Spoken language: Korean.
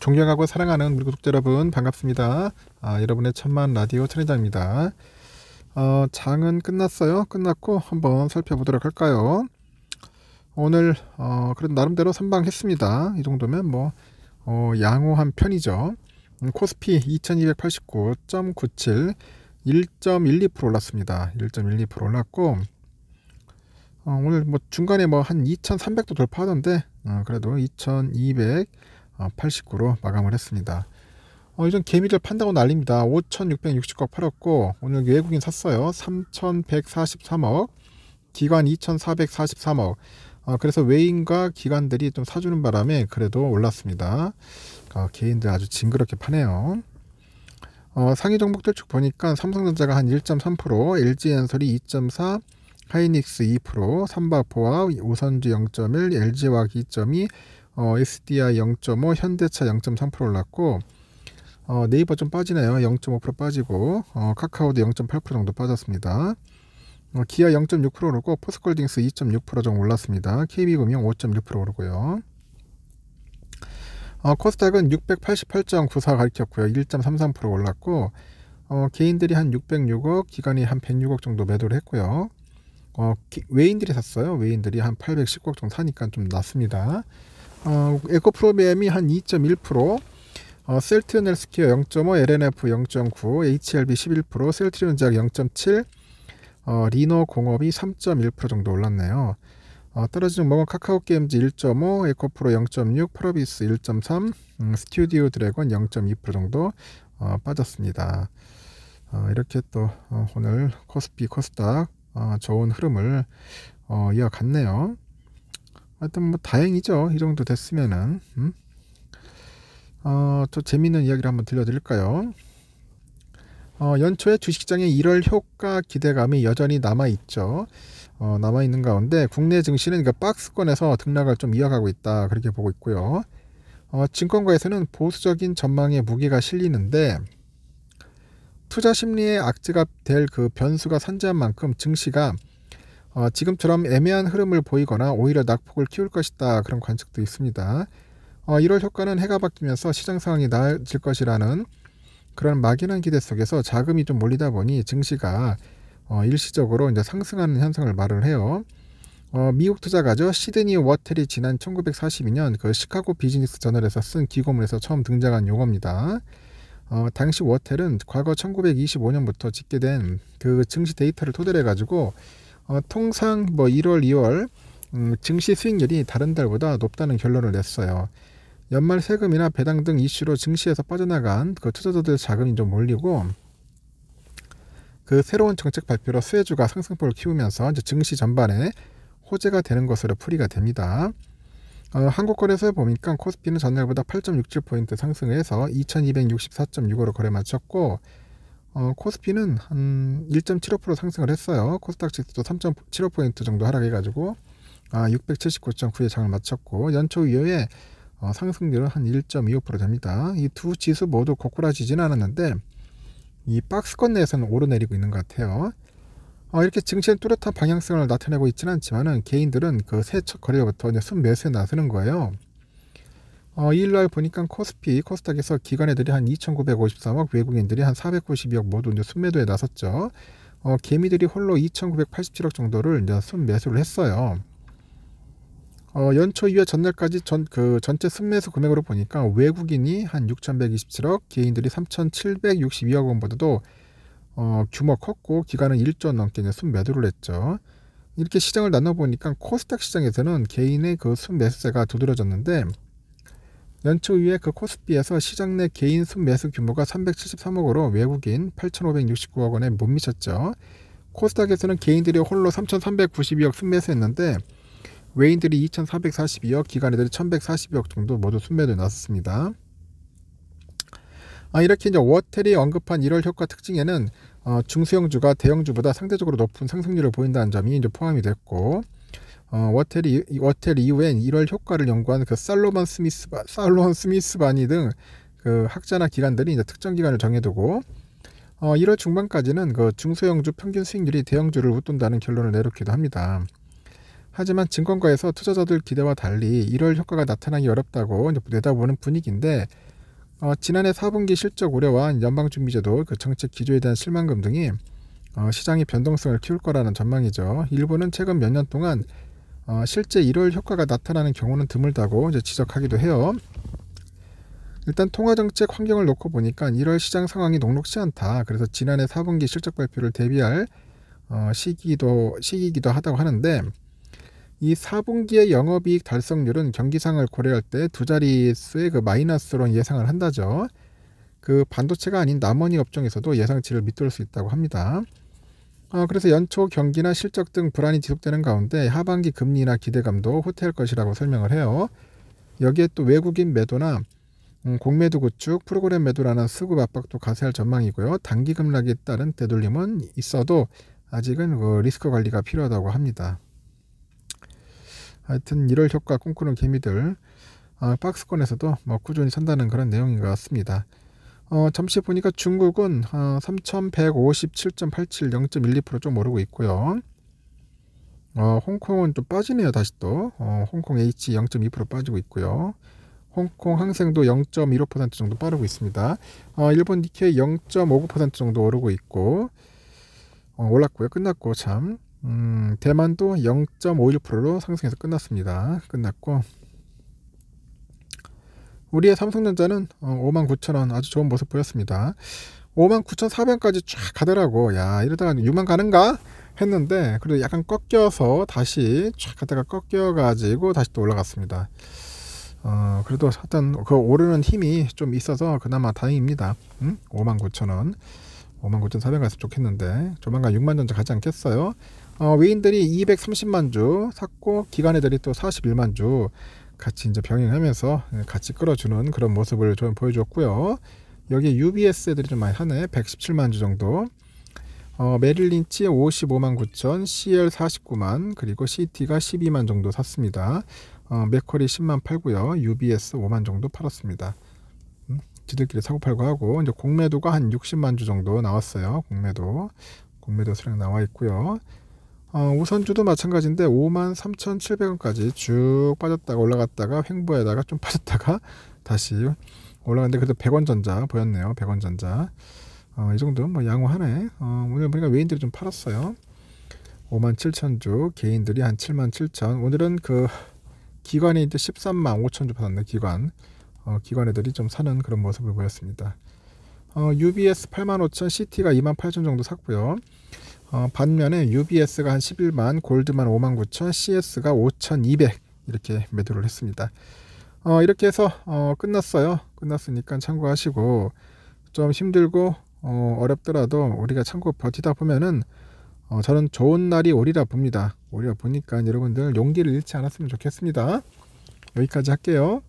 존경하고 사랑하는 우리 구독자 여러분 반갑습니다. 아, 여러분의 천만 라디오 천회장입니다. 어, 장은 끝났어요. 끝났고 한번 살펴보도록 할까요? 오늘 어, 그래도 나름대로 선방했습니다. 이 정도면 뭐 어, 양호한 편이죠. 음, 코스피 2289.97 1.12% 올랐습니다. 1.12% 올랐고 어, 오늘 뭐 중간에 뭐 한 2300도 돌파하던데 어, 그래도 2200 89로 아, 마감을 했습니다. 어, 요즘 개미들 판다고 난립니다. 5,660억 팔았고 오늘 외국인 샀어요. 3,143억, 기관 2,443억. 어, 그래서 외인과 기관들이 좀 사주는 바람에 그래도 올랐습니다. 어, 개인들 아주 징그럽게 파네요. 어, 상위 종목들 쭉 보니까 삼성전자가 한 1.3%, LG엔솔이 2.4, 하이닉스 2%, 삼바포와 우선주 0.1, LG화학 2.2, 어, SDI 0.5, 현대차 0.3% 올랐고 어, 네이버 좀 빠지네요. 0.5% 빠지고 어, 카카오도 0.8% 정도 빠졌습니다. 어, 기아 0.6% 오르고 포스콜딩스 2.6% 정도 올랐습니다. KB금융 5.6% 오르고요. 어, 코스닥은 688.94 가리켰고요. 1.33% 올랐고 어, 개인들이 한 606억, 기관이 한 106억 정도 매도를 했고요. 어, 외인들이 샀어요. 외인들이 한8 1 0억 정도 사니까 좀 낮습니다. 어, 에코프로비엠이 한 2.1%, 어, 셀트리온 헬스케어 0.5, LNF 0.9, HLB 11%, 셀트리온 제약 0.7, 어, 리너 공업이 3.1% 정도 올랐네요. 어, 떨어지는 뭐은 카카오 게임즈 1.5, 에코프로 0.6, 프로비스 1.3, 음, 스튜디오 드래곤 0.2% 정도 어, 빠졌습니다. 어, 이렇게 또 어, 오늘 코스피 코스닥 어, 좋은 흐름을 어, 이어갔네요. 하여튼 뭐 다행이죠. 이 정도 됐으면은. 음? 어, 저재밌는 이야기를 한번 들려드릴까요? 어, 연초에 주식시장의 1월 효과 기대감이 여전히 남아있죠. 어, 남아있는 가운데 국내 증시는 그 박스권에서 등락을 좀 이어가고 있다. 그렇게 보고 있고요. 어, 증권가에서는 보수적인 전망에 무게가 실리는데 투자 심리의 악재가 될 그 변수가 산재한 만큼 증시가 어, 지금처럼 애매한 흐름을 보이거나 오히려 낙폭을 키울 것이다 그런 관측도 있습니다. 어, 이럴 효과는 해가 바뀌면서 시장 상황이 나아질 것이라는 그런 막연한 기대 속에서 자금이 좀 몰리다 보니 증시가 어, 일시적으로 이제 상승하는 현상을 말을 해요. 어, 미국 투자가죠 시드니 워텔이 지난 1942년 그 시카고 비즈니스 저널에서 쓴 기고문에서 처음 등장한 용어입니다. 어, 당시 워텔은 과거 1925년부터 집계된 그 증시 데이터를 토대로 해가지고 어, 통상 뭐 1월, 2월 음, 증시 수익률이 다른 달보다 높다는 결론을 냈어요. 연말 세금이나 배당 등 이슈로 증시에서 빠져나간 그 투자자들 자금이 좀 몰리고 그 새로운 정책 발표로 수혜주가 상승폭을 키우면서 이제 증시 전반에 호재가 되는 것으로 풀이가 됩니다. 어, 한국거래소에 보니까 코스피는 전날보다 8.67포인트 상승해서 2264.6으로 거래 마쳤고 어, 코스피는 한 1.75% 상승을 했어요. 코스닥 지수도 3.75% 정도 하락해가지고 아, 679.9에 장을 마쳤고 연초 이후에 어, 상승률은 한 1.25% 됩니다. 이 두 지수 모두 고꾸라지진 않았는데 이 박스권 내에서는 오르내리고 있는 것 같아요. 어, 이렇게 증시는 뚜렷한 방향성을 나타내고 있지는 않지만은 개인들은 그세첫 거래부터 순매수에 나서는 거예요. 어, 2일날 보니까 코스피, 코스닥에서 기관애들이 한 2,953억, 외국인들이 한 492억 모두 이제 순매도에 나섰죠. 어, 개미들이 홀로 2,987억 정도를 이제 순매수를 했어요. 어, 연초 이후 에 전날까지 전, 그 전체 순매수 금액으로 보니까 외국인이 한 6,127억, 개인들이 3,762억 원보다도 어, 규모 컸고 기간은 1조 넘게 이제 순매도를 했죠. 이렇게 시장을 나눠보니까 코스닥 시장에서는 개인의 그 순매수세가 두드러졌는데 연초 이에 후그 코스피에서 시장 내 개인 순매수 규모가 373억으로 외국인 8,569억 원에 못 미쳤죠. 코스닥에서는 개인들이 홀로 3,392억 순매수했는데 외인들이 2,442억, 기관들이 1,142억 정도 모두 순매도에 나섰습니다. 아, 이렇게 이제 워텔이 언급한 1월 효과 특징에는 어, 중소형주가 대형주보다 상대적으로 높은 상승률을 보인다는 점이 이제 포함이 됐고 어, 워텔이, 워텔 이후엔 1월 효과를 연구한 그 살로만 스미스, 살로만 스미스 바니 등그 학자나 기관들이 이제 특정 기간을 정해두고 어, 1월 중반까지는 그 중소형주 평균 수익률이 대형주를 웃돈다는 결론을 내렸기도 합니다. 하지만 증권가에서 투자자들 기대와 달리 1월 효과가 나타나기 어렵다고 내다보는 분위기인데 어, 지난해 4분기 실적 우려와 연방준비제도 그 정책 기조에 대한 실망감 등이 어, 시장의 변동성을 키울 거라는 전망이죠. 일본은 최근 몇 년 동안 어, 실제 일월 효과가 나타나는 경우는 드물다고 이제 지적하기도 해요. 일단 통화정책 환경을 놓고 보니까 1월 시장 상황이 녹록지 않다. 그래서 지난해 4분기 실적 발표를 대비할 어, 시기도 시기이기도 하다고 하는데 이 4분기의 영업이익 달성률은 경기상을 고려할 때 두 자릿수의 그 마이너스로 예상을 한다죠. 그 반도체가 아닌 나머지 업종에서도 예상치를 밑돌 수 있다고 합니다. 어, 그래서 연초 경기나 실적 등 불안이 지속되는 가운데 하반기 금리나 기대감도 후퇴할 것이라고 설명을 해요. 여기에 또 외국인 매도나 음, 공매도 구축, 프로그램 매도라는 수급 압박도 가세할 전망이고요. 단기 급락에 따른 되돌림은 있어도 아직은 그 리스크 관리가 필요하다고 합니다. 하여튼 이월 효과 꿈꾸는 개미들 어, 박스권에서도 뭐 꾸준히 산다는 그런 내용인 것 같습니다. 어, 잠시 보니까 중국은 어, 3157.87 0.12%좀 오르고 있고요. 어, 홍콩은 좀 빠지네요. 다시 또 어, 홍콩 H 0.2% 빠지고 있고요. 홍콩 항생도 0.15% 정도 빠르고 있습니다. 어, 일본 니케이 0.59% 정도 오르고 있고 어, 올랐고요. 끝났고 참 음, 대만도 0.51%로 상승해서 끝났습니다. 끝났고 우리의 삼성전자는 59,000원 어, 아주 좋은 모습 보였습니다. 59,400원까지 쫙 가더라고. 야, 이러다가 6만 가는가? 했는데 그래도 약간 꺾여서 다시 쫙 갔다가 꺾여 가지고 다시 또 올라갔습니다. 어, 그래도 하여튼 그 오르는 힘이 좀 있어서 그나마 다행입니다. 응? 59,000원. 59,400원 갔으면 좋겠는데 조만간 6만 전자 가지 않겠어요? 어, 위인들이 230만 주 샀고 기관애들이 또 41만 주 같이 이제 병행하면서 예, 같이 끌어주는 그런 모습을 좀 보여줬고요. 여기 UBS 애들이 좀 많이 하네. 117만 주 정도. 어, 메릴린치 55만 9천, CL 49만, 그리고 CT가 12만 정도 샀습니다. 어, 맥커리 10만 팔고요. UBS 5만 정도 팔았습니다. 음, 지들끼리 사고 팔고 하고 이제 공매도가 한 60만 주 정도 나왔어요. 공매도. 공매도 수량 나와 있고요. 어, 우선주도 마찬가지인데 5만 3,700원까지 쭉 빠졌다가 올라갔다가 횡보에다가 좀 빠졌다가 다시 올라갔는데 그래도 100원 전자 보였네요. 100원 전자. 어, 이 정도면 뭐 양호하네. 어, 오늘 보니까 외인들이 좀 팔았어요. 5만 7천 주, 개인들이 한 7만 7천. 오늘은 그 기관이 이제 13만 5천 주 받았네. 기관. 어, 기관 애들이 좀 사는 그런 모습을 보였습니다. 어, UBS 8만 5천, CT가 2만 8천 정도 샀고요. 어, 반면에 UBS가 한 11만, 골드만 5만 9천, CS가 5,200 이렇게 매도를 했습니다. 어, 이렇게 해서 어, 끝났어요. 끝났으니까 참고하시고 좀 힘들고 어, 어렵더라도 우리가 참고 버티다 보면은 어, 저는 좋은 날이 오리라 봅니다. 오리라 보니까 여러분들 용기를 잃지 않았으면 좋겠습니다. 여기까지 할게요.